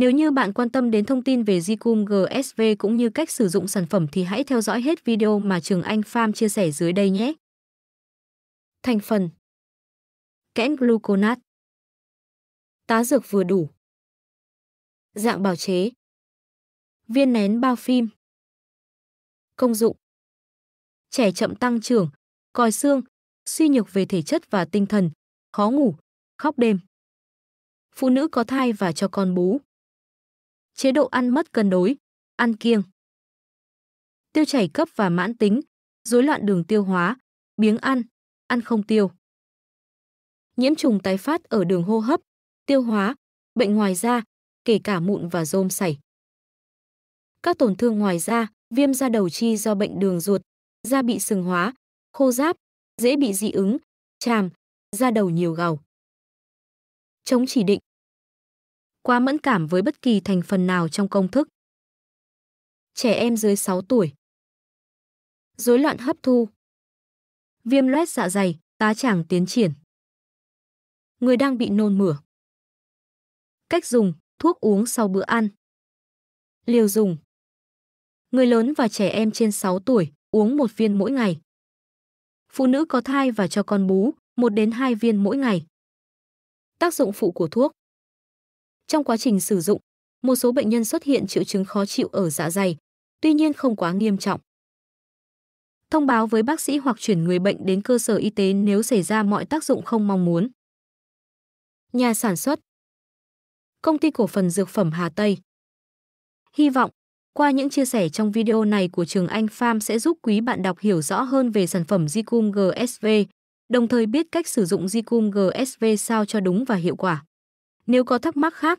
Nếu như bạn quan tâm đến thông tin về Zicum GSV cũng như cách sử dụng sản phẩm thì hãy theo dõi hết video mà Trường Anh Farm chia sẻ dưới đây nhé. Thành phần Kẽn gluconat Tá dược vừa đủ Dạng bào chế Viên nén bao phim Công dụng Trẻ chậm tăng trưởng, còi xương, suy nhược về thể chất và tinh thần, khó ngủ, khóc đêm. Phụ nữ có thai và cho con bú chế độ ăn mất cân đối, ăn kiêng. Tiêu chảy cấp và mãn tính, rối loạn đường tiêu hóa, biếng ăn, ăn không tiêu. Nhiễm trùng tái phát ở đường hô hấp, tiêu hóa, bệnh ngoài da, kể cả mụn và rôm sảy. Các tổn thương ngoài da, viêm da đầu chi do bệnh đường ruột, da bị sừng hóa, khô ráp, dễ bị dị ứng, chàm, da đầu nhiều gàu. Chống chỉ định, quá mẫn cảm với bất kỳ thành phần nào trong công thức. Trẻ em dưới 6 tuổi. Rối loạn hấp thu. Viêm loét dạ dày, tá tràng tiến triển. Người đang bị nôn mửa. Cách dùng, thuốc uống sau bữa ăn. Liều dùng. Người lớn và trẻ em trên 6 tuổi uống một viên mỗi ngày. Phụ nữ có thai và cho con bú 1 đến 2 viên mỗi ngày. Tác dụng phụ của thuốc trong quá trình sử dụng, một số bệnh nhân xuất hiện triệu chứng khó chịu ở dạ dày, tuy nhiên không quá nghiêm trọng. Thông báo với bác sĩ hoặc chuyển người bệnh đến cơ sở y tế nếu xảy ra mọi tác dụng không mong muốn. Nhà sản xuất Công ty cổ phần dược phẩm Hà Tây Hy vọng, qua những chia sẻ trong video này của Trường Anh Pham sẽ giúp quý bạn đọc hiểu rõ hơn về sản phẩm Zicum GSV, đồng thời biết cách sử dụng Zicum GSV sao cho đúng và hiệu quả. Nếu có thắc mắc khác,